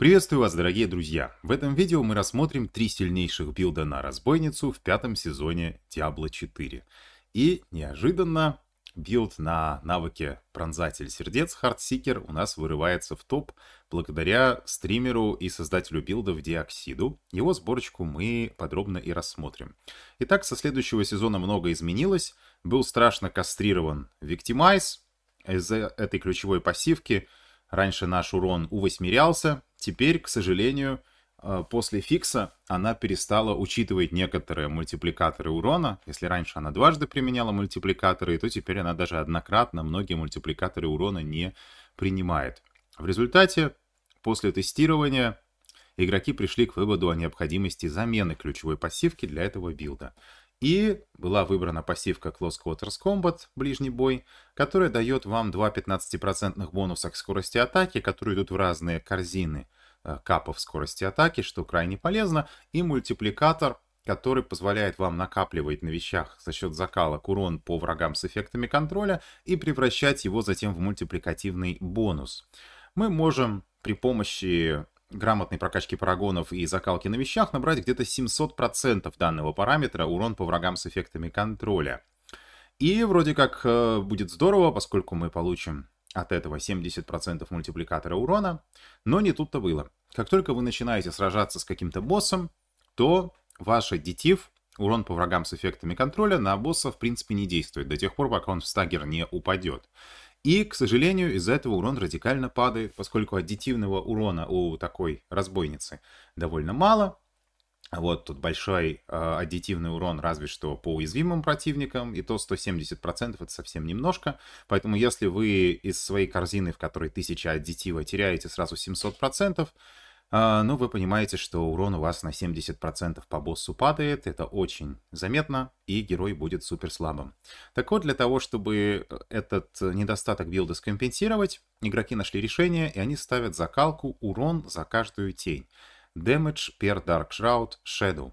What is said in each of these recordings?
Приветствую вас, дорогие друзья! В этом видео мы рассмотрим три сильнейших билда на разбойницу в пятом сезоне Diablo 4. И неожиданно билд на навыке пронзатель сердец Хардсикер у нас вырывается в топ благодаря стримеру и создателю билда в Диоксиду. Его сборочку мы подробно и рассмотрим. Итак, со следующего сезона много изменилось. Был страшно кастрирован Victimize из этой ключевой пассивки. Раньше наш урон увосьмерялся, Теперь, к сожалению, э, после фикса она перестала учитывать некоторые мультипликаторы урона. Если раньше она дважды применяла мультипликаторы, то теперь она даже однократно многие мультипликаторы урона не принимает. В результате, после тестирования, игроки пришли к выводу о необходимости замены ключевой пассивки для этого билда. И была выбрана пассивка Close Quarters Combat, ближний бой, которая дает вам два 15% бонуса к скорости атаки, которые идут в разные корзины э, капов скорости атаки, что крайне полезно, и мультипликатор, который позволяет вам накапливать на вещах за счет закалок урон по врагам с эффектами контроля и превращать его затем в мультипликативный бонус. Мы можем при помощи грамотной прокачки парагонов и закалки на вещах набрать где-то 700% данного параметра урон по врагам с эффектами контроля. И вроде как э, будет здорово, поскольку мы получим от этого 70% мультипликатора урона, но не тут-то было. Как только вы начинаете сражаться с каким-то боссом, то ваша детив, урон по врагам с эффектами контроля, на босса в принципе не действует до тех пор, пока он в стагер не упадет. И, к сожалению, из-за этого урон радикально падает, поскольку аддитивного урона у такой разбойницы довольно мало. Вот тут большой э, аддитивный урон, разве что по уязвимым противникам, и то 170% это совсем немножко. Поэтому если вы из своей корзины, в которой 1000 аддитива, теряете сразу 700%, а, ну, вы понимаете, что урон у вас на 70% по боссу падает, это очень заметно, и герой будет супер слабым. Так вот, для того, чтобы э, этот э, недостаток билда скомпенсировать, игроки нашли решение, и они ставят закалку урон за каждую тень. Damage per Dark Shroud Shadow.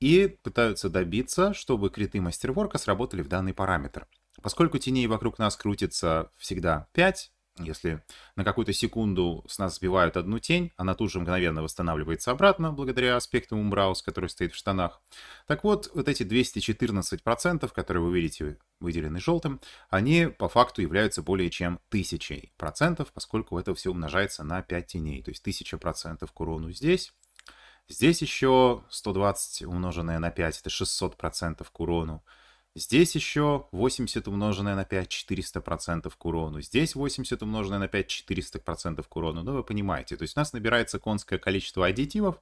И пытаются добиться, чтобы криты Мастерворка сработали в данный параметр. Поскольку теней вокруг нас крутится всегда 5, если на какую-то секунду с нас сбивают одну тень, она тут же мгновенно восстанавливается обратно благодаря аспекту умбраус, который стоит в штанах. Так вот, вот эти 214%, которые вы видите выделены желтым, они по факту являются более чем тысячей процентов, поскольку это все умножается на 5 теней, то есть 1000% к урону здесь. Здесь еще 120 умноженное на 5, это 600% к урону. Здесь еще 80 умноженное на 5 400% к урону. Здесь 80 умноженное на 5 400% к урону. Ну, вы понимаете. То есть у нас набирается конское количество аддитивов,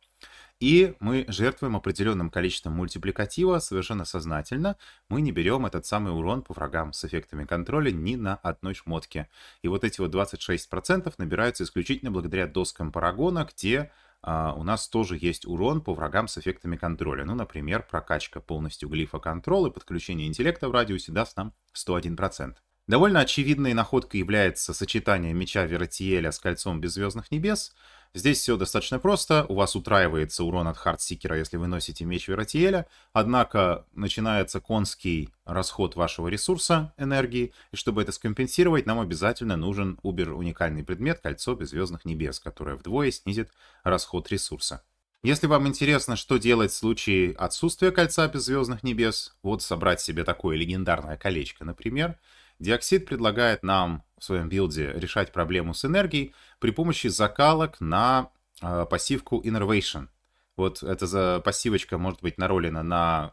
и мы жертвуем определенным количеством мультипликатива совершенно сознательно. Мы не берем этот самый урон по врагам с эффектами контроля ни на одной шмотке. И вот эти вот 26% набираются исключительно благодаря доскам парагона, где а, у нас тоже есть урон по врагам с эффектами контроля. Ну, например, прокачка полностью глифа контрол и подключение интеллекта в радиусе даст нам 101%. Довольно очевидной находкой является сочетание меча Вератиеля с кольцом беззвездных небес — Здесь все достаточно просто, у вас утраивается урон от хардсикера, если вы носите меч Вератиэля, однако начинается конский расход вашего ресурса энергии, и чтобы это скомпенсировать, нам обязательно нужен убер уникальный предмет Кольцо Беззвездных Небес, которое вдвое снизит расход ресурса. Если вам интересно, что делать в случае отсутствия кольца беззвездных небес, вот собрать себе такое легендарное колечко, например, Диоксид предлагает нам в своем билде решать проблему с энергией при помощи закалок на э, пассивку Innervation. Вот эта за пассивочка может быть наролена на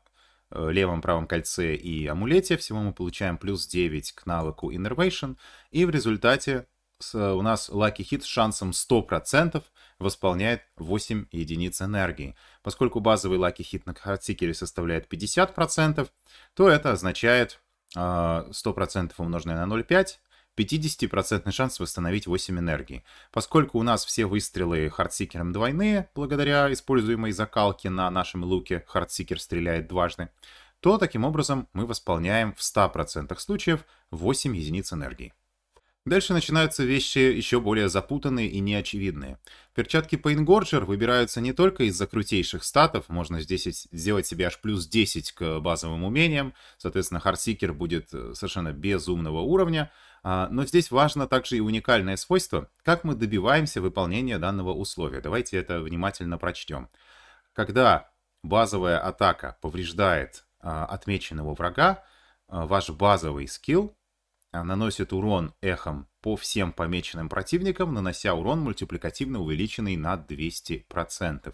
э, левом правом кольце и амулете. Всего мы получаем плюс 9 к навыку Innervation. И в результате у нас Lucky Hit с шансом 100% восполняет 8 единиц энергии. Поскольку базовый Lucky Hit на Хардсикере составляет 50%, то это означает 100% а, умноженное на 0,5, 50% шанс восстановить 8 энергии. Поскольку у нас все выстрелы хардсикером двойные, благодаря используемой закалке на нашем луке хардсикер стреляет дважды, то таким образом мы восполняем в 100% случаев 8 единиц энергии. Дальше начинаются вещи еще более запутанные и неочевидные. Перчатки Paintgorger выбираются не только из-за крутейших статов, можно здесь сделать себе аж плюс 10 к базовым умениям, соответственно, Харсикер будет э, совершенно безумного уровня, а, но здесь важно также и уникальное свойство, как мы добиваемся выполнения данного условия. Давайте это внимательно прочтем. Когда базовая атака повреждает а, отмеченного врага, а, ваш базовый скилл а, наносит урон эхом по всем помеченным противникам, нанося урон мультипликативно увеличенный на 200%.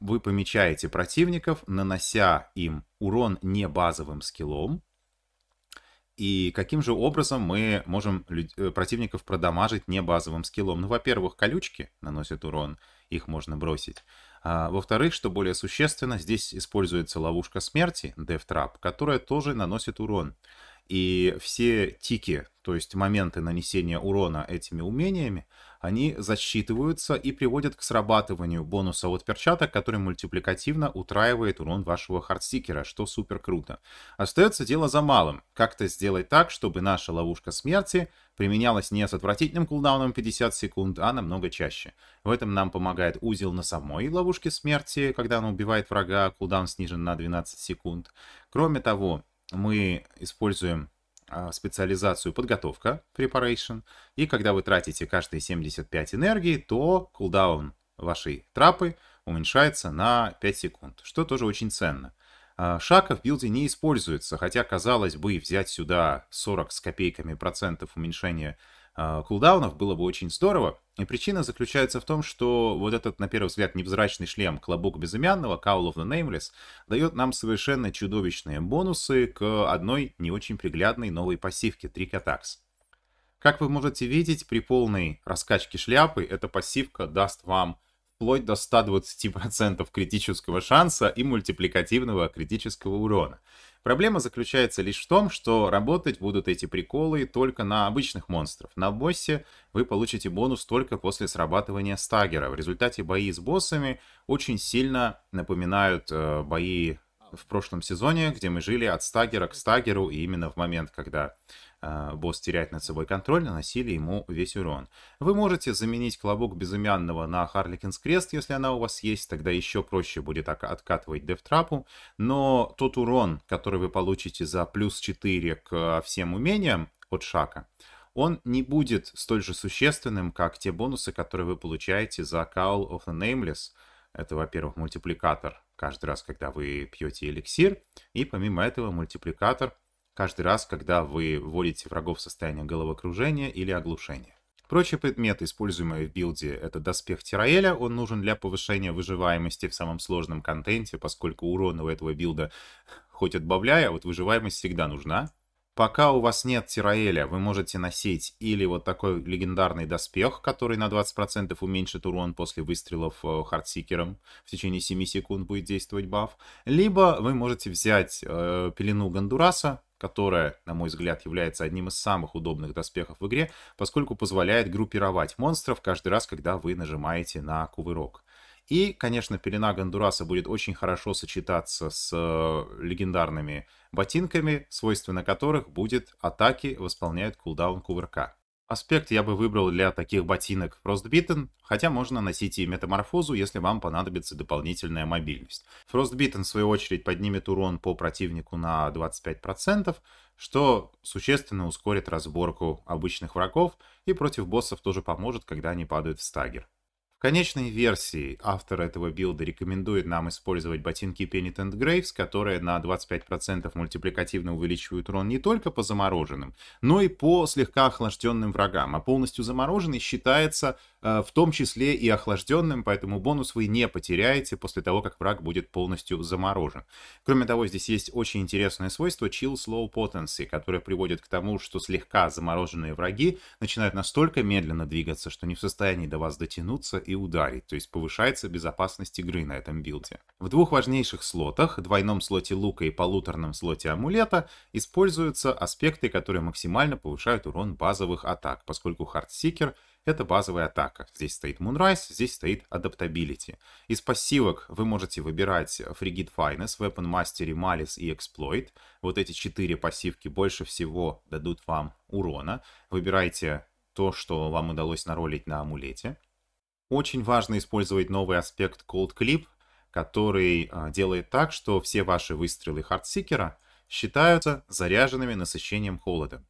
Вы помечаете противников, нанося им урон не базовым скиллом, и каким же образом мы можем э, противников продамажить не базовым скиллом? Ну, во-первых, колючки наносят урон, их можно бросить. А, во-вторых, что более существенно, здесь используется ловушка смерти, Death Trap, которая тоже наносит урон. И все тики, то есть моменты нанесения урона этими умениями, они засчитываются и приводят к срабатыванию бонуса от перчаток, который мультипликативно утраивает урон вашего хардстикера, что супер круто. Остается дело за малым. Как-то сделать так, чтобы наша ловушка смерти применялась не с отвратительным кулдауном 50 секунд, а намного чаще. В этом нам помогает узел на самой ловушке смерти, когда она убивает врага, кулдаун снижен на 12 секунд. Кроме того, мы используем а, специализацию подготовка, preparation, и когда вы тратите каждые 75 энергии, то кулдаун вашей трапы уменьшается на 5 секунд, что тоже очень ценно. А, шака в билде не используется, хотя, казалось бы, взять сюда 40 с копейками процентов уменьшения а, кулдаунов было бы очень здорово. И причина заключается в том, что вот этот, на первый взгляд, невзрачный шлем Клобук Безымянного, Cowl of the Nameless, дает нам совершенно чудовищные бонусы к одной не очень приглядной новой пассивке Трикатакс. Как вы можете видеть, при полной раскачке шляпы эта пассивка даст вам вплоть до 120% критического шанса и мультипликативного критического урона. Проблема заключается лишь в том, что работать будут эти приколы только на обычных монстров. На боссе вы получите бонус только после срабатывания стагера. В результате бои с боссами очень сильно напоминают э, бои в прошлом сезоне, где мы жили от стагера к стагеру, и именно в момент, когда Э, босс теряет над собой контроль, наносили ему весь урон. Вы можете заменить клобук безымянного на Харликинс Крест, если она у вас есть, тогда еще проще будет откатывать дефтрапу, но тот урон, который вы получите за плюс 4 к э, всем умениям от Шака, он не будет столь же существенным, как те бонусы, которые вы получаете за Call of the Nameless. Это, во-первых, мультипликатор каждый раз, когда вы пьете эликсир, и помимо этого мультипликатор – каждый раз, когда вы вводите врагов в состояние головокружения или оглушения. Прочие предметы, используемые в билде, это доспех Тираэля, он нужен для повышения выживаемости в самом сложном контенте, поскольку урон у этого билда хоть отбавляя, вот выживаемость всегда нужна. Пока у вас нет Тираэля, вы можете носить или вот такой легендарный доспех, который на 20% уменьшит урон после выстрелов э, хардсикером, в течение 7 секунд будет действовать баф, либо вы можете взять э, пелену Гондураса, которая, на мой взгляд, является одним из самых удобных доспехов в игре, поскольку позволяет группировать монстров каждый раз, когда вы нажимаете на кувырок. И, конечно, пелена Гондураса будет очень хорошо сочетаться с э, легендарными ботинками, свойственно которых будет атаки, восполняют кулдаун кувырка. Аспект я бы выбрал для таких ботинок Frostbitten, хотя можно носить и метаморфозу, если вам понадобится дополнительная мобильность. Frostbitten, в свою очередь, поднимет урон по противнику на 25%, что существенно ускорит разборку обычных врагов и против боссов тоже поможет, когда они падают в стагер конечной версии автор этого билда рекомендует нам использовать ботинки Penitent Graves, которые на 25% мультипликативно увеличивают урон не только по замороженным, но и по слегка охлажденным врагам. А полностью замороженный считается Э, в том числе и охлажденным, поэтому бонус вы не потеряете после того, как враг будет полностью заморожен. Кроме того, здесь есть очень интересное свойство Chill Slow Potency, которое приводит к тому, что слегка замороженные враги начинают настолько медленно двигаться, что не в состоянии до вас дотянуться и ударить, то есть повышается безопасность игры на этом билде. В двух важнейших слотах, двойном слоте лука и полуторном слоте амулета, используются аспекты, которые максимально повышают урон базовых атак, поскольку Хардсикер — это базовая атака. Здесь стоит Moonrise, здесь стоит Adaptability. Из пассивок вы можете выбирать э, Frigid Finance, Weapon Mastery, Malice и Exploit. Вот эти четыре пассивки больше всего дадут вам урона. Выбирайте то, что вам удалось наролить на амулете. Очень важно использовать новый аспект Cold Clip, который а, делает так, что все ваши выстрелы хардсикера считаются заряженными насыщением холодом.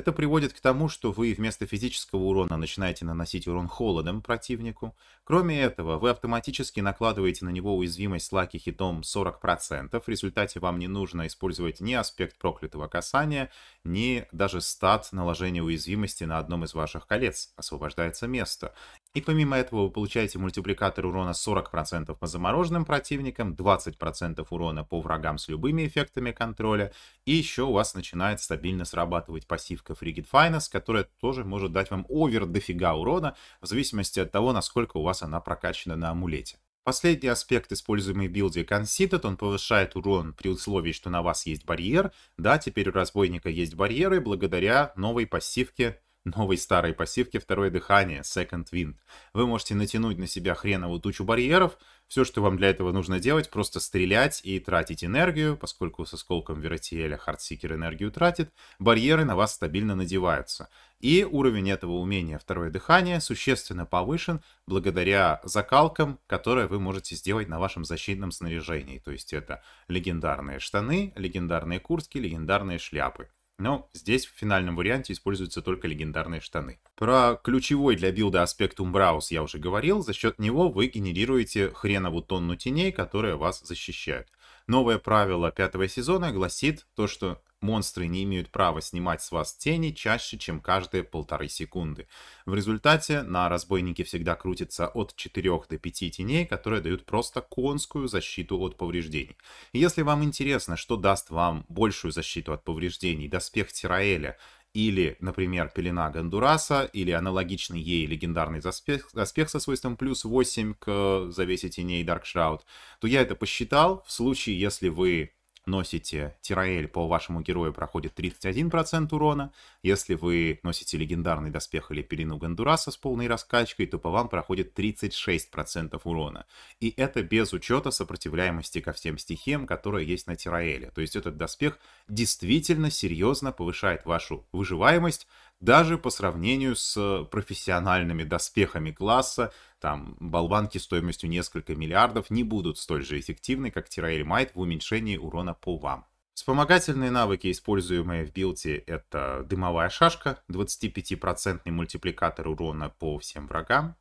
Это приводит к тому, что вы вместо физического урона начинаете наносить урон холодом противнику. Кроме этого, вы автоматически накладываете на него уязвимость лаки хитом 40%. В результате вам не нужно использовать ни аспект проклятого касания, ни даже стат наложения уязвимости на одном из ваших колец. Освобождается место. И помимо этого вы получаете мультипликатор урона 40% по замороженным противникам, 20% урона по врагам с любыми эффектами контроля, и еще у вас начинает стабильно срабатывать пассивка Frigid Finance, которая тоже может дать вам овер дофига урона, в зависимости от того, насколько у вас она прокачана на амулете. Последний аспект, используемый в билде Conceited, он повышает урон при условии, что на вас есть барьер. Да, теперь у разбойника есть барьеры благодаря новой пассивке новой старой пассивке «Второе дыхание» Second Wind. Вы можете натянуть на себя хреновую тучу барьеров. Все, что вам для этого нужно делать, просто стрелять и тратить энергию, поскольку со сколком Вератиэля Хардсикер энергию тратит, барьеры на вас стабильно надеваются. И уровень этого умения «Второе дыхание» существенно повышен благодаря закалкам, которые вы можете сделать на вашем защитном снаряжении. То есть это легендарные штаны, легендарные куртки, легендарные шляпы. Но здесь в финальном варианте используются только легендарные штаны. Про ключевой для билда аспект Умбраус я уже говорил, за счет него вы генерируете хренову тонну теней, которые вас защищают. Новое правило пятого сезона гласит то, что монстры не имеют права снимать с вас тени чаще, чем каждые полторы секунды. В результате на разбойнике всегда крутится от 4 до 5 теней, которые дают просто конскую защиту от повреждений. если вам интересно, что даст вам большую защиту от повреждений, доспех Тираэля или, например, пелена Гондураса, или аналогичный ей легендарный доспех, доспех со свойством плюс 8 к завесе теней Dark Shroud, то я это посчитал. В случае, если вы носите Тираэль, по вашему герою проходит 31% урона. Если вы носите легендарный доспех или пелену Гондураса с полной раскачкой, то по вам проходит 36% урона. И это без учета сопротивляемости ко всем стихиям, которые есть на Тираэле. То есть этот доспех действительно серьезно повышает вашу выживаемость, даже по сравнению с профессиональными доспехами класса, там болванки стоимостью несколько миллиардов не будут столь же эффективны, как Тираэль Майт в уменьшении урона по вам. Вспомогательные навыки, используемые в билде, это дымовая шашка, 25% мультипликатор урона по всем врагам,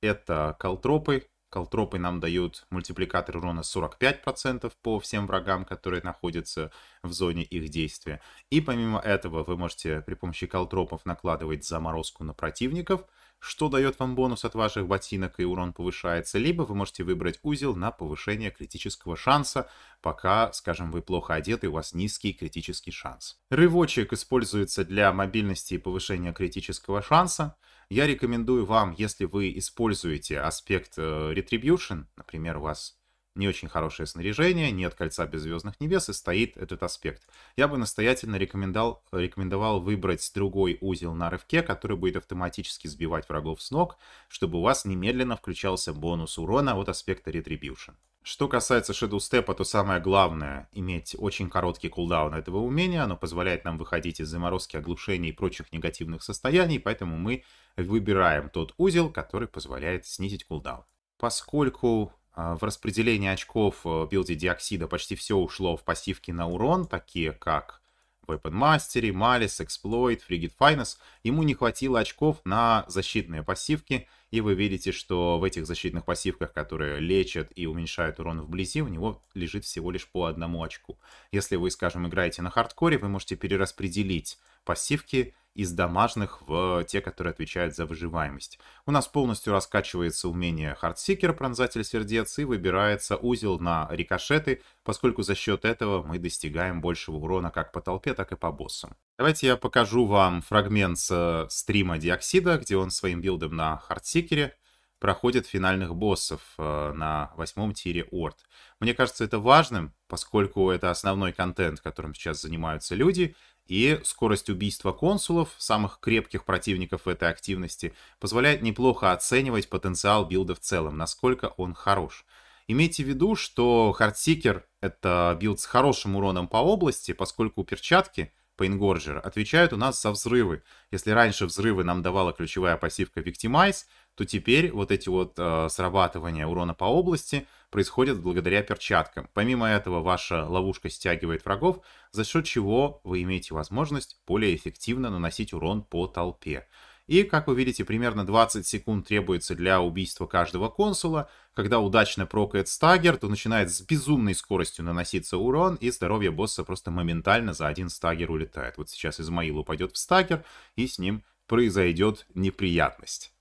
это колтропы, колтропы нам дают мультипликатор урона 45% по всем врагам, которые находятся в зоне их действия. И помимо этого вы можете при помощи колтропов накладывать заморозку на противников – что дает вам бонус от ваших ботинок и урон повышается, либо вы можете выбрать узел на повышение критического шанса, пока, скажем, вы плохо одеты, у вас низкий критический шанс. Рывочек используется для мобильности и повышения критического шанса. Я рекомендую вам, если вы используете аспект э, Retribution, например, у вас не очень хорошее снаряжение, нет кольца беззвездных небес и стоит этот аспект. Я бы настоятельно рекомендовал, рекомендовал выбрать другой узел на рывке, который будет автоматически сбивать врагов с ног, чтобы у вас немедленно включался бонус урона от аспекта Retribution. Что касается Shadow Step, то самое главное — иметь очень короткий кулдаун этого умения. Оно позволяет нам выходить из заморозки, оглушения и прочих негативных состояний, поэтому мы выбираем тот узел, который позволяет снизить кулдаун. Поскольку а, в распределении очков в э, билде Диоксида почти все ушло в пассивки на урон, такие как Weapon Mastery, Malice, Exploit, Frigid Finance. Ему не хватило очков на защитные пассивки, и вы видите, что в этих защитных пассивках, которые лечат и уменьшают урон вблизи, у него лежит всего лишь по одному очку. Если вы, скажем, играете на хардкоре, вы можете перераспределить пассивки из домашних в те, которые отвечают за выживаемость. У нас полностью раскачивается умение Хардсикер, пронзатель сердец, и выбирается узел на рикошеты, поскольку за счет этого мы достигаем большего урона как по толпе, так и по боссам. Давайте я покажу вам фрагмент с э, стрима Диоксида, где он своим билдом на Хардсикере проходит финальных боссов э, на восьмом тире Орд. Мне кажется это важным, поскольку это основной контент, которым сейчас занимаются люди, и скорость убийства консулов, самых крепких противников этой активности, позволяет неплохо оценивать потенциал билда в целом, насколько он хорош. Имейте в виду, что Хардсикер — это билд с хорошим уроном по области, поскольку перчатки Пейнгорджер отвечают у нас за взрывы. Если раньше взрывы нам давала ключевая пассивка Victimize, то теперь вот эти вот э, срабатывания урона по области происходят благодаря перчаткам. Помимо этого, ваша ловушка стягивает врагов, за счет чего вы имеете возможность более эффективно наносить урон по толпе. И, как вы видите, примерно 20 секунд требуется для убийства каждого консула. Когда удачно прокает стагер, то начинает с безумной скоростью наноситься урон, и здоровье босса просто моментально за один стагер улетает. Вот сейчас Измаил упадет в стагер, и с ним произойдет неприятность.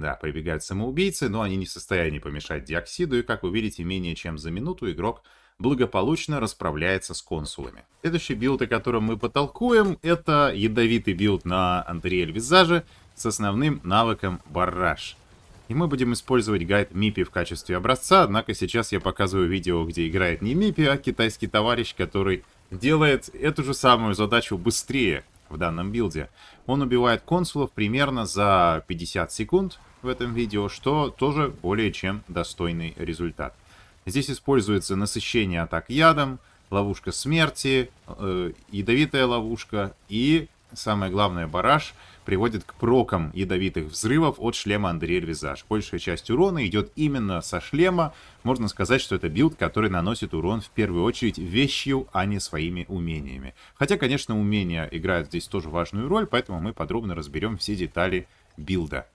Да, прибегают самоубийцы, но они не в состоянии помешать диоксиду, и, как вы видите, менее чем за минуту игрок благополучно расправляется с консулами. Следующий билд, о котором мы потолкуем, это ядовитый билд на Андреэль Визаже с основным навыком барраж. И мы будем использовать гайд Мипи в качестве образца, однако сейчас я показываю видео, где играет не Мипи, а китайский товарищ, который делает эту же самую задачу быстрее, в данном билде. Он убивает консулов примерно за 50 секунд в этом видео, что тоже более чем достойный результат. Здесь используется насыщение атак ядом, ловушка смерти, э, ядовитая ловушка и, самое главное, бараж — приводит к прокам ядовитых взрывов от шлема Андрей Рвизаж. Большая часть урона идет именно со шлема. Можно сказать, что это билд, который наносит урон в первую очередь вещью, а не своими умениями. Хотя, конечно, умения играют здесь тоже важную роль, поэтому мы подробно разберем все детали билда.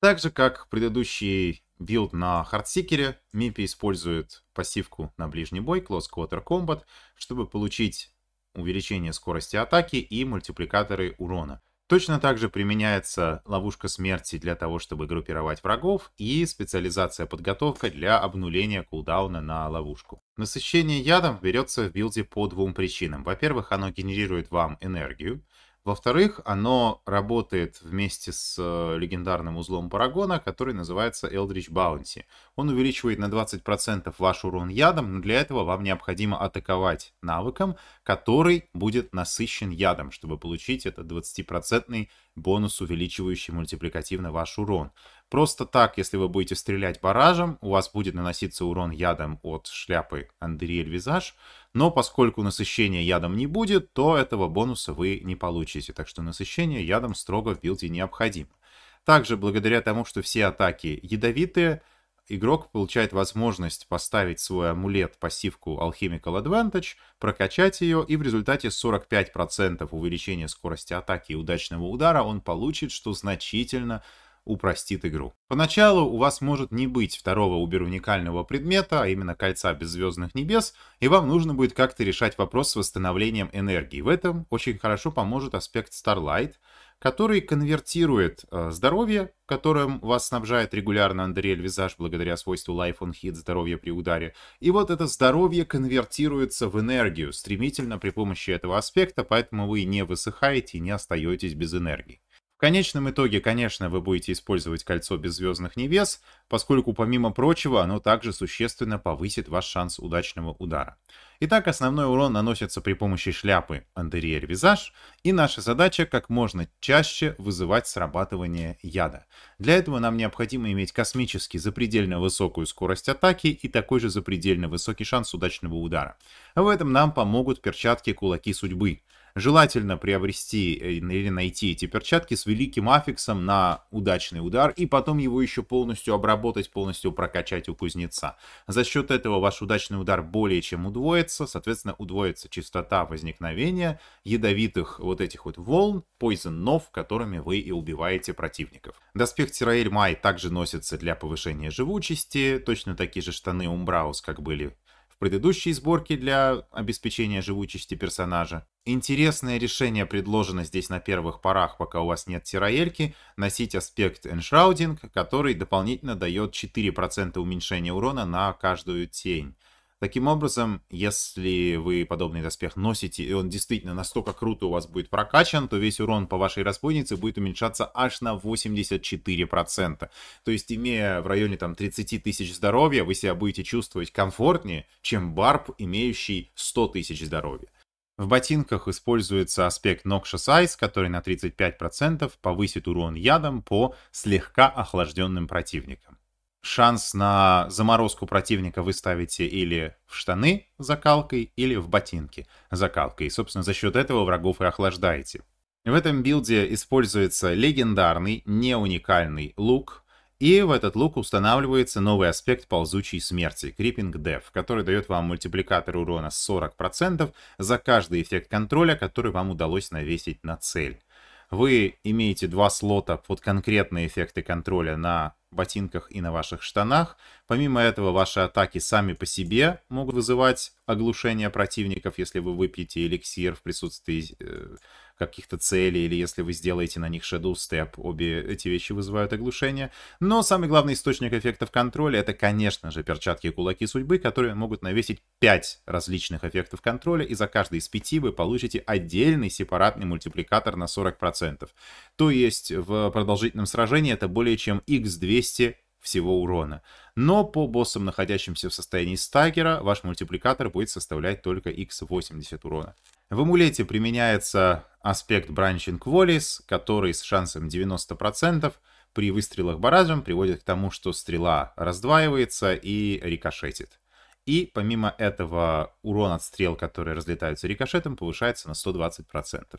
Так же, как предыдущий билд на хардсикере, Мипи использует пассивку на ближний бой, Close Quarter Combat, чтобы получить увеличение скорости атаки и мультипликаторы урона. Точно так же применяется ловушка смерти для того, чтобы группировать врагов, и специализация подготовка для обнуления кулдауна на ловушку. Насыщение ядом берется в билде по двум причинам. Во-первых, оно генерирует вам энергию, во-вторых, оно работает вместе с э, легендарным узлом Парагона, который называется Eldritch Bounty. Он увеличивает на 20% ваш урон ядом, но для этого вам необходимо атаковать навыком, который будет насыщен ядом, чтобы получить этот 20% бонус, увеличивающий мультипликативно ваш урон. Просто так, если вы будете стрелять баражем, у вас будет наноситься урон ядом от шляпы Андериэль Визаж, но поскольку насыщения ядом не будет, то этого бонуса вы не получите, так что насыщение ядом строго в билде необходимо. Также, благодаря тому, что все атаки ядовитые, игрок получает возможность поставить свой амулет пассивку Alchemical Advantage, прокачать ее, и в результате 45% увеличения скорости атаки и удачного удара он получит, что значительно упростит игру. Поначалу у вас может не быть второго убер-уникального предмета, а именно кольца беззвездных небес, и вам нужно будет как-то решать вопрос с восстановлением энергии. В этом очень хорошо поможет аспект Starlight, который конвертирует э, здоровье, которым вас снабжает регулярно Андреэль Визаж благодаря свойству Life on Hit, здоровье при ударе. И вот это здоровье конвертируется в энергию стремительно при помощи этого аспекта, поэтому вы не высыхаете и не остаетесь без энергии. В конечном итоге, конечно, вы будете использовать кольцо беззвездных небес, поскольку, помимо прочего, оно также существенно повысит ваш шанс удачного удара. Итак, основной урон наносится при помощи шляпы Андерьер Визаж, и наша задача как можно чаще вызывать срабатывание яда. Для этого нам необходимо иметь космически запредельно высокую скорость атаки и такой же запредельно высокий шанс удачного удара. В этом нам помогут перчатки Кулаки Судьбы — Желательно приобрести э, или найти эти перчатки с великим аффиксом на удачный удар и потом его еще полностью обработать, полностью прокачать у кузнеца. За счет этого ваш удачный удар более чем удвоится, соответственно удвоится частота возникновения ядовитых вот этих вот волн, поизонов, которыми вы и убиваете противников. Доспех Тираэль Май также носится для повышения живучести, точно такие же штаны Умбраус, как были в предыдущей сборке для обеспечения живучести персонажа. Интересное решение предложено здесь на первых порах, пока у вас нет сыроельки, носить аспект Enshrouding, который дополнительно дает 4% уменьшения урона на каждую тень. Таким образом, если вы подобный доспех носите, и он действительно настолько круто у вас будет прокачан, то весь урон по вашей разбойнице будет уменьшаться аж на 84%. То есть, имея в районе там 30 тысяч здоровья, вы себя будете чувствовать комфортнее, чем барб, имеющий 100 тысяч здоровья. В ботинках используется аспект Noxious Ice, который на 35% повысит урон ядом по слегка охлажденным противникам шанс на заморозку противника вы ставите или в штаны закалкой, или в ботинки закалкой. И, собственно, за счет этого врагов и охлаждаете. В этом билде используется легендарный, не уникальный лук. И в этот лук устанавливается новый аспект ползучей смерти, Creeping Death, который дает вам мультипликатор урона 40% за каждый эффект контроля, который вам удалось навесить на цель. Вы имеете два слота под конкретные эффекты контроля на ботинках и на ваших штанах. Помимо этого, ваши атаки сами по себе могут вызывать оглушение противников, если вы выпьете эликсир в присутствии э, каких-то целей, или если вы сделаете на них Shadow Step, обе эти вещи вызывают оглушение. Но самый главный источник эффектов контроля — это, конечно же, перчатки и кулаки судьбы, которые могут навесить 5 различных эффектов контроля, и за каждый из 5 вы получите отдельный сепаратный мультипликатор на 40%. То есть в продолжительном сражении это более чем x200 всего урона. Но по боссам, находящимся в состоянии стагера, ваш мультипликатор будет составлять только x80 урона. В амулете применяется аспект Branching Wallis, который с шансом 90% при выстрелах баразом приводит к тому, что стрела раздваивается и рикошетит. И помимо этого урон от стрел, которые разлетаются рикошетом, повышается на 120%.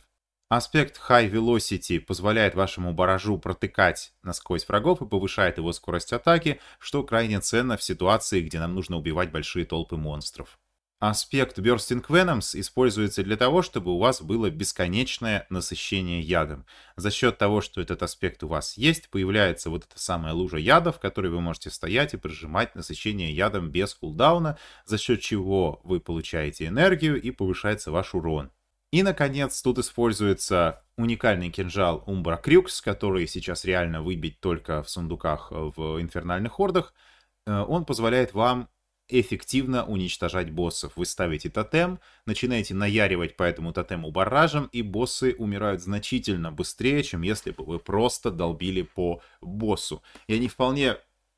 Аспект High Velocity позволяет вашему баражу протыкать насквозь врагов и повышает его скорость атаки, что крайне ценно в ситуации, где нам нужно убивать большие толпы монстров. Аспект Bursting Venoms используется для того, чтобы у вас было бесконечное насыщение ядом. За счет того, что этот аспект у вас есть, появляется вот эта самая лужа яда, в которой вы можете стоять и прижимать насыщение ядом без кулдауна, за счет чего вы получаете энергию и повышается ваш урон. И, наконец, тут используется уникальный кинжал Умбра Крюкс, который сейчас реально выбить только в сундуках в инфернальных ордах. Э, он позволяет вам эффективно уничтожать боссов. Вы ставите тотем, начинаете наяривать по этому тотему барражем, и боссы умирают значительно быстрее, чем если бы вы просто долбили по боссу. Я не вполне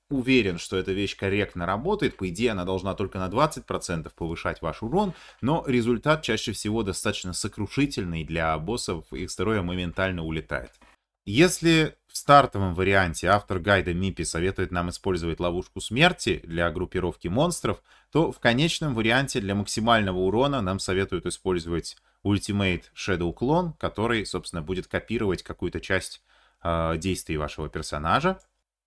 уверен, что эта вещь корректно работает. По идее, она должна только на 20% повышать ваш урон, но результат чаще всего достаточно сокрушительный для боссов, их здоровье моментально улетает. Если в стартовом варианте автор гайда Мипи советует нам использовать ловушку смерти для группировки монстров, то в конечном варианте для максимального урона нам советуют использовать ультимейт Shadow Clone, который, собственно, будет копировать какую-то часть э, действий вашего персонажа.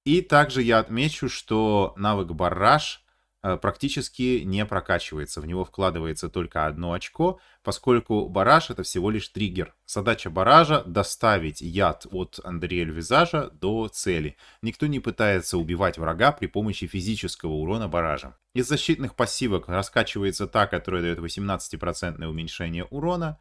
И также я отмечу, что навык Барраж Э, практически не прокачивается. В него вкладывается только одно очко, поскольку бараж это всего лишь триггер. Задача баража доставить яд от Андрея Львизажа до цели. Никто не пытается убивать врага при помощи физического урона баража. Из защитных пассивок раскачивается та, которая дает 18% уменьшение урона,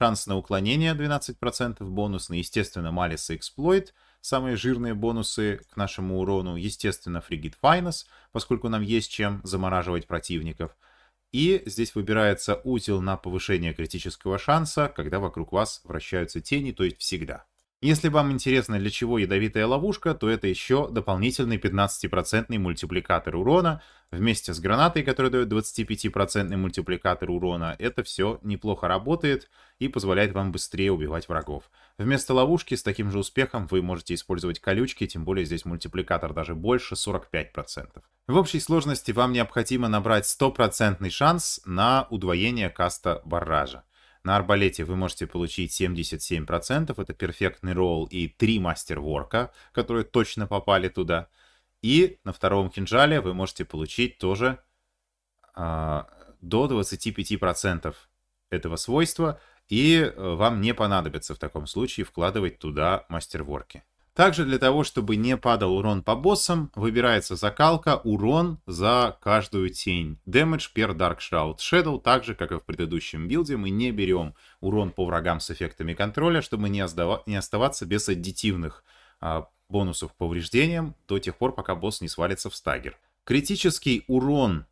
шанс на уклонение 12% бонусный, естественно, Малис и Эксплойт — Самые жирные бонусы к нашему урону, естественно, Фригит Файнес, поскольку нам есть чем замораживать противников. И здесь выбирается узел на повышение критического шанса, когда вокруг вас вращаются тени, то есть всегда. Если вам интересно, для чего ядовитая ловушка, то это еще дополнительный 15% мультипликатор урона вместе с гранатой, которая дает 25% мультипликатор урона. Это все неплохо работает и позволяет вам быстрее убивать врагов. Вместо ловушки с таким же успехом вы можете использовать колючки, тем более здесь мультипликатор даже больше 45%. В общей сложности вам необходимо набрать 100% шанс на удвоение каста барража. На арбалете вы можете получить 77%, это перфектный ролл и 3 мастерворка, которые точно попали туда. И на втором кинжале вы можете получить тоже а, до 25% этого свойства, и э, вам не понадобится в таком случае вкладывать туда мастерворки. Также для того, чтобы не падал урон по боссам, выбирается закалка урон за каждую тень. Damage per Dark Shroud Shadow, так же, как и в предыдущем билде, мы не берем урон по врагам с эффектами контроля, чтобы не, не оставаться без аддитивных а, бонусов к повреждениям до тех пор, пока босс не свалится в стагер. Критический урон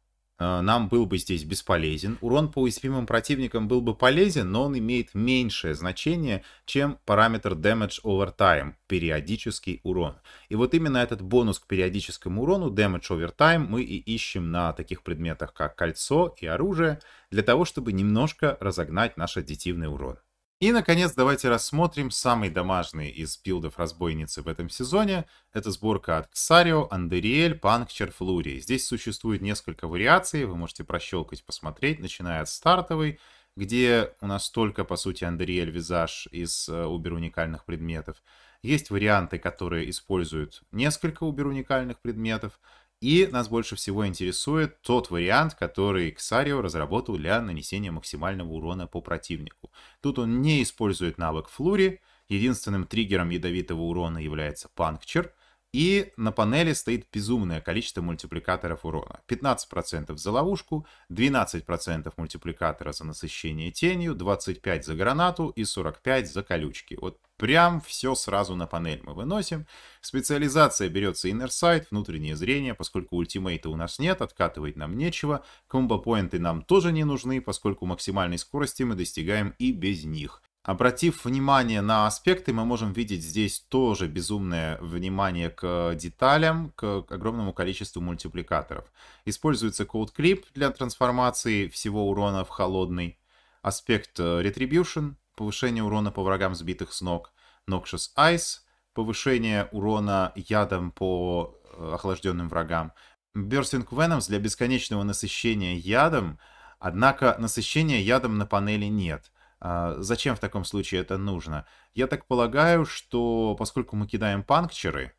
Э, нам был бы здесь бесполезен. Урон по уязвимым противникам был бы полезен, но он имеет меньшее значение, чем параметр damage over time, периодический урон. И вот именно этот бонус к периодическому урону, damage over time, мы и ищем на таких предметах, как кольцо и оружие, для того, чтобы немножко разогнать наш аддитивный урон. И, наконец, давайте рассмотрим самый домашний из билдов разбойницы в этом сезоне. Это сборка от Ксарио, Андериэль, Панкчер, Флури. Здесь существует несколько вариаций, вы можете прощелкать, посмотреть, начиная от стартовой, где у нас только, по сути, Андериэль визаж из э, убер уникальных предметов. Есть варианты, которые используют несколько убер уникальных предметов. И нас больше всего интересует тот вариант, который Ксарио разработал для нанесения максимального урона по противнику. Тут он не использует навык Флури, единственным триггером ядовитого урона является Панкчер, и на панели стоит безумное количество мультипликаторов урона. 15% за ловушку, 12% мультипликатора за насыщение тенью, 25% за гранату и 45% за колючки. Вот Прям все сразу на панель мы выносим. Специализация берется Inner Sight, внутреннее зрение, поскольку ультимейта у нас нет, откатывать нам нечего. Комбо-поинты нам тоже не нужны, поскольку максимальной скорости мы достигаем и без них. Обратив внимание на аспекты, мы можем видеть здесь тоже безумное внимание к деталям, к огромному количеству мультипликаторов. Используется Code Clip для трансформации всего урона в холодный. Аспект э, Retribution, повышение урона по врагам сбитых с ног. Noxious Ice, повышение урона ядом по э, охлажденным врагам, Bursting Venoms для бесконечного насыщения ядом, однако насыщения ядом на панели нет. А, зачем в таком случае это нужно? Я так полагаю, что поскольку мы кидаем панкчеры,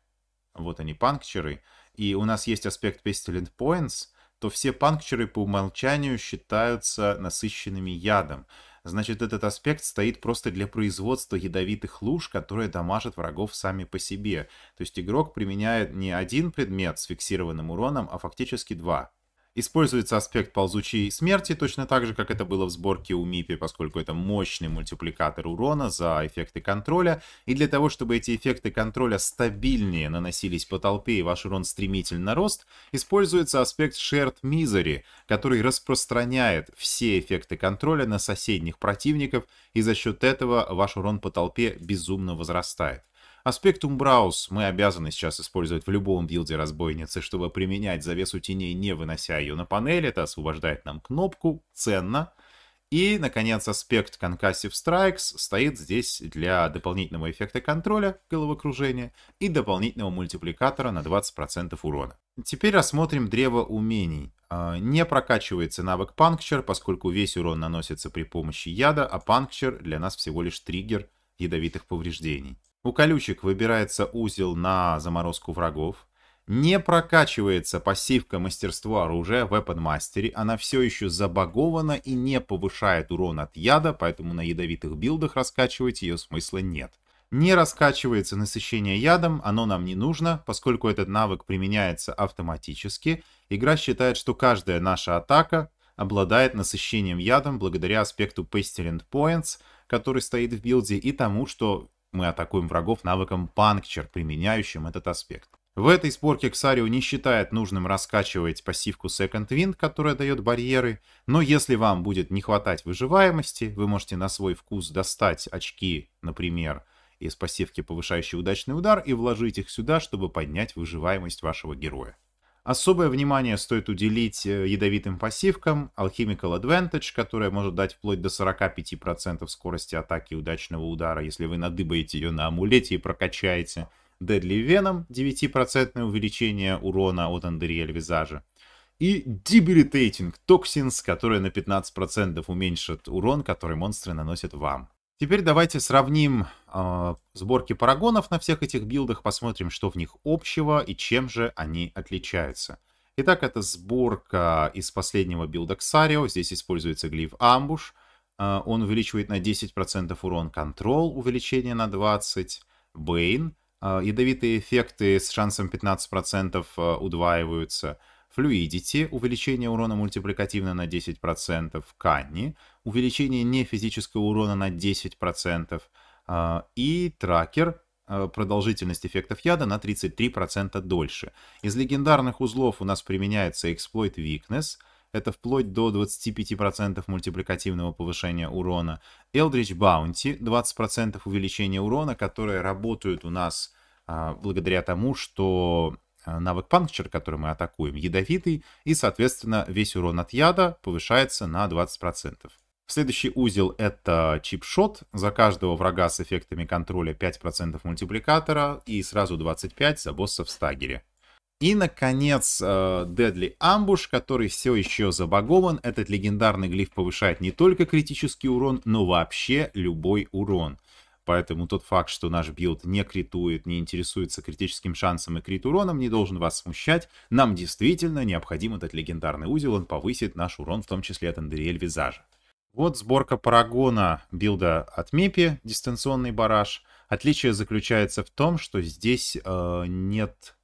вот они панкчеры, и у нас есть аспект Pestilent Points, то все панкчеры по умолчанию считаются насыщенными ядом. Значит, этот аспект стоит просто для производства ядовитых луж, которые дамажат врагов сами по себе. То есть игрок применяет не один предмет с фиксированным уроном, а фактически два. Используется аспект ползучей смерти, точно так же, как это было в сборке у Мипи, поскольку это мощный мультипликатор урона за эффекты контроля. И для того, чтобы эти эффекты контроля стабильнее наносились по толпе и ваш урон стремительно рост, используется аспект Shared Misery, который распространяет все эффекты контроля на соседних противников, и за счет этого ваш урон по толпе безумно возрастает. Аспект Умбраус мы обязаны сейчас использовать в любом билде разбойницы, чтобы применять завесу теней, не вынося ее на панель. Это освобождает нам кнопку. Ценно. И, наконец, аспект Concussive Strikes стоит здесь для дополнительного эффекта контроля головокружения и дополнительного мультипликатора на 20% урона. Теперь рассмотрим древо умений. А, не прокачивается навык Puncture, поскольку весь урон наносится при помощи яда, а Puncture для нас всего лишь триггер ядовитых повреждений. У колючек выбирается узел на заморозку врагов. Не прокачивается пассивка мастерство оружия в Эподмастере. Она все еще забагована и не повышает урон от яда, поэтому на ядовитых билдах раскачивать ее смысла нет. Не раскачивается насыщение ядом, оно нам не нужно, поскольку этот навык применяется автоматически. Игра считает, что каждая наша атака обладает насыщением ядом благодаря аспекту Pestilent Points, который стоит в билде, и тому, что мы атакуем врагов навыком панкчер, применяющим этот аспект. В этой спорке Ксарио не считает нужным раскачивать пассивку Second Wind, которая дает барьеры, но если вам будет не хватать выживаемости, вы можете на свой вкус достать очки, например, из пассивки повышающий удачный удар и вложить их сюда, чтобы поднять выживаемость вашего героя. Особое внимание стоит уделить э, ядовитым пассивкам Alchemical Advantage, которая может дать вплоть до 45% скорости атаки удачного удара, если вы надыбаете ее на амулете и прокачаете. Deadly Venom 9% увеличение урона от Андериэль Визажа. И Debilitating Toxins, которая на 15% уменьшат урон, который монстры наносят вам. Теперь давайте сравним э, сборки парагонов на всех этих билдах, посмотрим, что в них общего и чем же они отличаются. Итак, это сборка из последнего билда Ксарио. Здесь используется глиф Амбуш. Э, он увеличивает на 10% урон контрол, увеличение на 20%. Бейн. Э, ядовитые эффекты с шансом 15% э, а, удваиваются. Fluidity, увеличение урона мультипликативно на 10%, Канни, увеличение нефизического урона на 10% а, и тракер а, продолжительность эффектов яда на 33% дольше. Из легендарных узлов у нас применяется эксплойт Weakness, это вплоть до 25% мультипликативного повышения урона. Eldritch Bounty, 20% увеличения урона, которые работают у нас а, благодаря тому, что а, навык Puncture, который мы атакуем, ядовитый, и, соответственно, весь урон от яда повышается на 20%. Следующий узел это чипшот. За каждого врага с эффектами контроля 5% мультипликатора и сразу 25 за босса в стагере. И, наконец, э, deadly ambush, который все еще забагован. Этот легендарный глиф повышает не только критический урон, но вообще любой урон. Поэтому тот факт, что наш билд не критует, не интересуется критическим шансом и крит уроном, не должен вас смущать. Нам действительно необходим этот легендарный узел, он повысит наш урон, в том числе от Андериэль Визажа. Вот сборка парагона билда от MEPI, дистанционный бараж. Отличие заключается в том, что здесь э, нет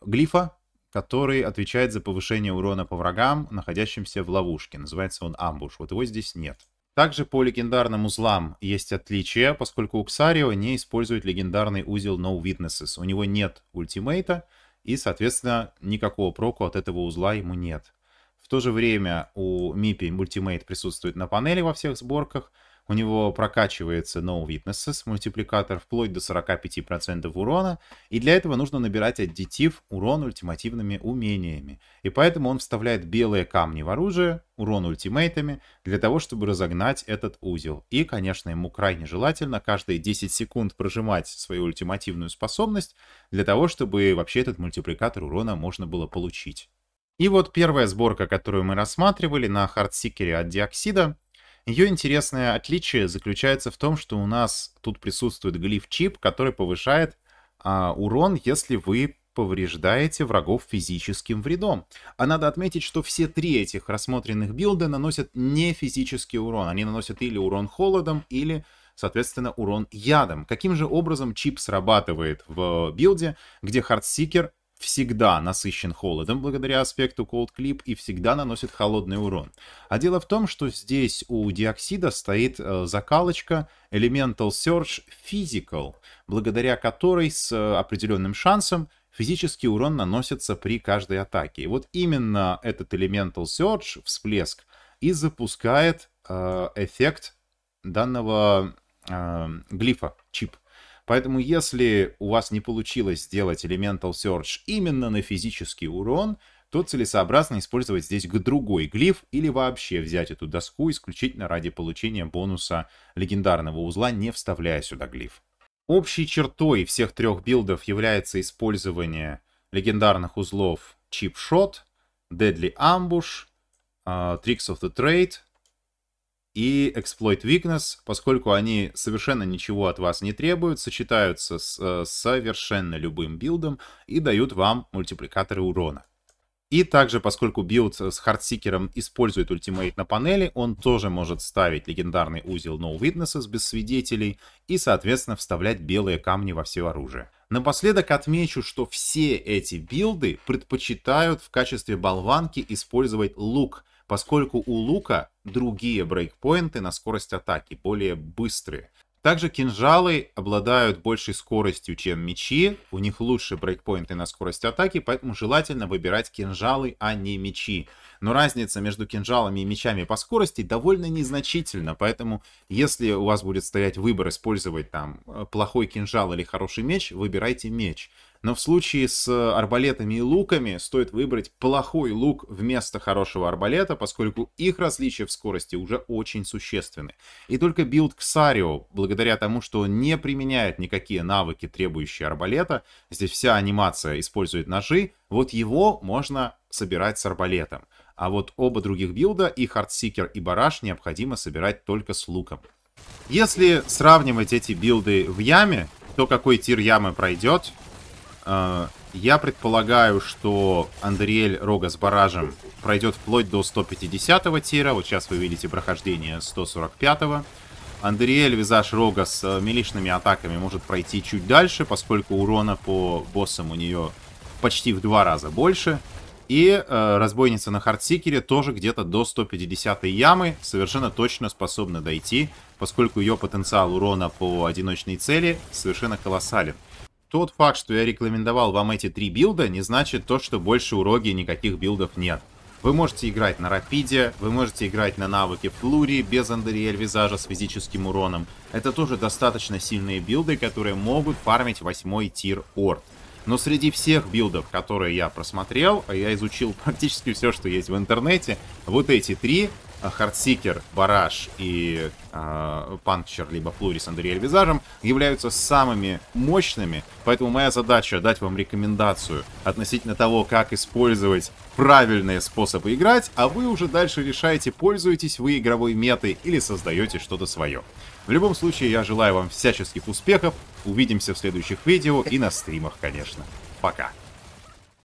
глифа, который отвечает за повышение урона по врагам, находящимся в ловушке. Называется он амбуш. Вот его здесь нет. Также по легендарным узлам есть отличие, поскольку Уксарио не использует легендарный узел No Witnesses. У него нет ультимейта, и, соответственно, никакого проку от этого узла ему нет. В то же время у MIPI мультимейт присутствует на панели во всех сборках, у него прокачивается No Witnesses, мультипликатор вплоть до 45% урона, и для этого нужно набирать аддитив урон ультимативными умениями. И поэтому он вставляет белые камни в оружие, урон ультимейтами, для того, чтобы разогнать этот узел. И, конечно, ему крайне желательно каждые 10 секунд прожимать свою ультимативную способность, для того, чтобы вообще этот мультипликатор урона можно было получить. И вот первая сборка, которую мы рассматривали на хардсикере от диоксида, ее интересное отличие заключается в том, что у нас тут присутствует глиф-чип, который повышает а, урон, если вы повреждаете врагов физическим вредом. А надо отметить, что все три этих рассмотренных билда наносят не физический урон. Они наносят или урон холодом, или, соответственно, урон ядом. Каким же образом чип срабатывает в э, билде, где хардсикер всегда насыщен холодом благодаря аспекту Cold Clip и всегда наносит холодный урон. А дело в том, что здесь у диоксида стоит э, закалочка Elemental Search Physical, благодаря которой с э, определенным шансом физический урон наносится при каждой атаке. И вот именно этот Elemental Search, всплеск, и запускает э, эффект данного э, глифа, чип. Поэтому если у вас не получилось сделать Elemental Search именно на физический урон, то целесообразно использовать здесь другой глиф или вообще взять эту доску исключительно ради получения бонуса легендарного узла, не вставляя сюда глиф. Общей чертой всех трех билдов является использование легендарных узлов Chip Shot, Deadly Ambush, э, Tricks of the Trade и Exploit Weakness, поскольку они совершенно ничего от вас не требуют, сочетаются с э, совершенно любым билдом и дают вам мультипликаторы урона. И также, поскольку билд с хардсикером использует ультимейт на панели, он тоже может ставить легендарный узел No Witnesses без свидетелей и, соответственно, вставлять белые камни во все оружие. Напоследок отмечу, что все эти билды предпочитают в качестве болванки использовать лук — поскольку у лука другие брейкпоинты на скорость атаки, более быстрые. Также кинжалы обладают большей скоростью, чем мечи, у них лучше брейкпоинты на скорость атаки, поэтому желательно выбирать кинжалы, а не мечи. Но разница между кинжалами и мечами по скорости довольно незначительна, поэтому если у вас будет стоять выбор использовать там э, плохой кинжал или хороший меч, выбирайте меч. Но в случае с э, арбалетами и луками стоит выбрать плохой лук вместо хорошего арбалета, поскольку их различия в скорости уже очень существенны. И только билд Ксарио, благодаря тому, что он не применяет никакие навыки, требующие арбалета, здесь вся анимация использует ножи, вот его можно собирать с арбалетом. А вот оба других билда, и Хардсикер, и Бараш, необходимо собирать только с луком. Если сравнивать эти билды в яме, то какой тир ямы пройдет, Э, я предполагаю, что Андриэль Рога с баражем пройдет вплоть до 150 го тира. Вот сейчас вы видите прохождение 145-го. Андриэль, визаж Рога с э, милишными атаками может пройти чуть дальше, поскольку урона по боссам у нее почти в два раза больше. И э, разбойница на хардсикере тоже где-то до 150 й ямы совершенно точно способна дойти, поскольку ее потенциал урона по одиночной цели совершенно колоссален тот факт, что я рекомендовал вам эти три билда, не значит то, что больше уроги никаких билдов нет. Вы можете играть на Рапиде, вы можете играть на навыке Флури без Андериэль Визажа с физическим уроном. Это тоже достаточно сильные билды, которые могут фармить восьмой тир Орд. Но среди всех билдов, которые я просмотрел, а я изучил практически все, что есть в интернете, вот эти три Э, хардсикер, Бараш и э, Панчер, либо Флурис Андрея Визажем являются самыми мощными, поэтому моя задача дать вам рекомендацию относительно того, как использовать правильные способы играть, а вы уже дальше решаете, пользуетесь вы игровой метой или создаете что-то свое. В любом случае, я желаю вам всяческих успехов, увидимся в следующих видео и на стримах, конечно. Пока!